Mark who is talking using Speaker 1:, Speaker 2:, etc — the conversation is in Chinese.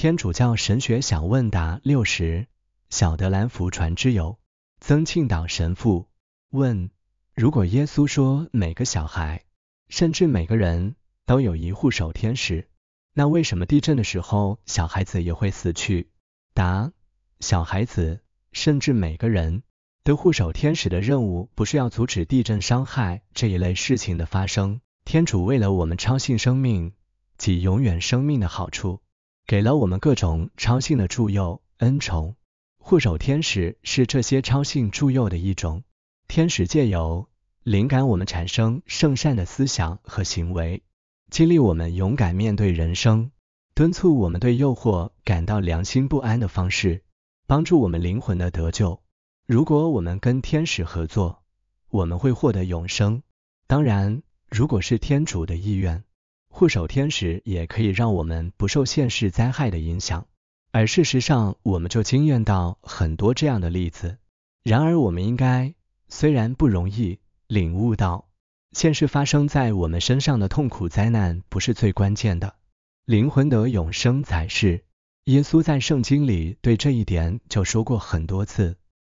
Speaker 1: 天主教神学小问答六十：小德兰福船之游。曾庆党神父问：如果耶稣说每个小孩，甚至每个人，都有一护手天使，那为什么地震的时候小孩子也会死去？答：小孩子甚至每个人的护手天使的任务，不是要阻止地震伤害这一类事情的发生。天主为了我们超信生命及永远生命的好处。给了我们各种超性的助佑恩宠，护守天使是这些超性助佑的一种。天使借由灵感我们产生圣善的思想和行为，激励我们勇敢面对人生，敦促我们对诱惑感到良心不安的方式，帮助我们灵魂的得救。如果我们跟天使合作，我们会获得永生。当然，如果是天主的意愿。护手天使也可以让我们不受现实灾害的影响，而事实上，我们就经验到很多这样的例子。然而，我们应该虽然不容易领悟到，现实发生在我们身上的痛苦灾难不是最关键的，灵魂的永生才是。耶稣在圣经里对这一点就说过很多次。